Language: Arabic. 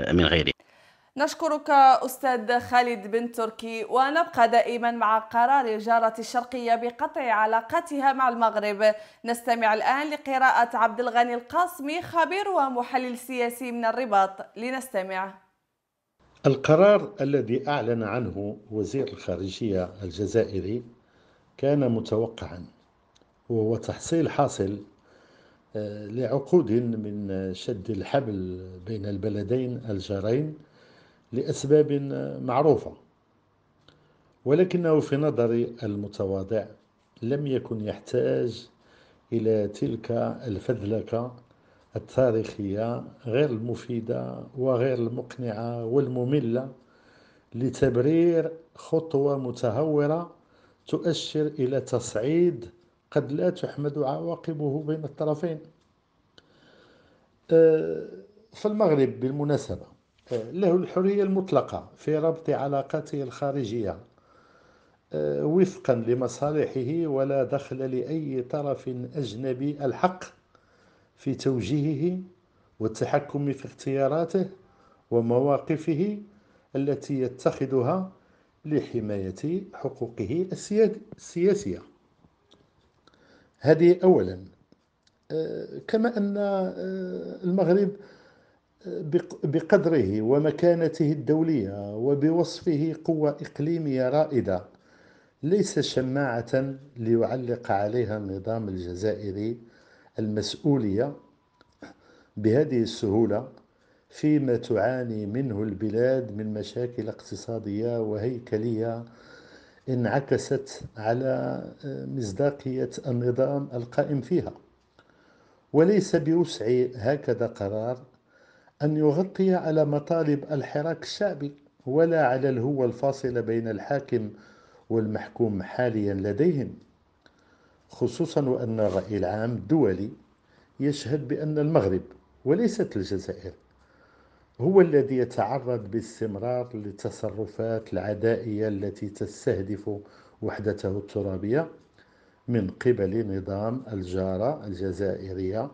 من غيره نشكرك أستاذ خالد بن تركي ونبقى دائما مع قرار الجارة الشرقية بقطع علاقتها مع المغرب نستمع الآن لقراءة عبد الغني القاسمي خبير ومحلل سياسي من الرباط لنستمع القرار الذي أعلن عنه وزير الخارجية الجزائري كان متوقعا وهو تحصيل حاصل آه، لعقود من شد الحبل بين البلدين الجارين لأسباب معروفة ولكنه في نظري المتواضع لم يكن يحتاج إلى تلك الفذلكة التاريخية غير المفيدة وغير المقنعة والمملة لتبرير خطوة متهورة تؤشر إلى تصعيد قد لا تحمد عواقبه بين الطرفين آه، في المغرب بالمناسبة آه، له الحرية المطلقة في ربط علاقاته الخارجية آه، وفقا لمصالحه ولا دخل لأي طرف أجنبي الحق في توجيهه والتحكم في اختياراته ومواقفه التي يتخذها لحماية حقوقه السياسية هذه أولا آه، كما أن آه، المغرب آه، بقدره ومكانته الدولية وبوصفه قوة إقليمية رائدة ليس شماعة ليعلق عليها النظام الجزائري المسؤولية بهذه السهولة فيما تعاني منه البلاد من مشاكل اقتصادية وهيكلية انعكست على آه، مصداقية النظام القائم فيها وليس بوسع هكذا قرار أن يغطي على مطالب الحراك الشعبي ولا على الهوة الفاصلة بين الحاكم والمحكوم حاليا لديهم خصوصا وأن الرأي العام الدولي يشهد بأن المغرب وليست الجزائر هو الذي يتعرض باستمرار للتصرفات العدائية التي تستهدف وحدته الترابية من قبل نظام الجارة الجزائرية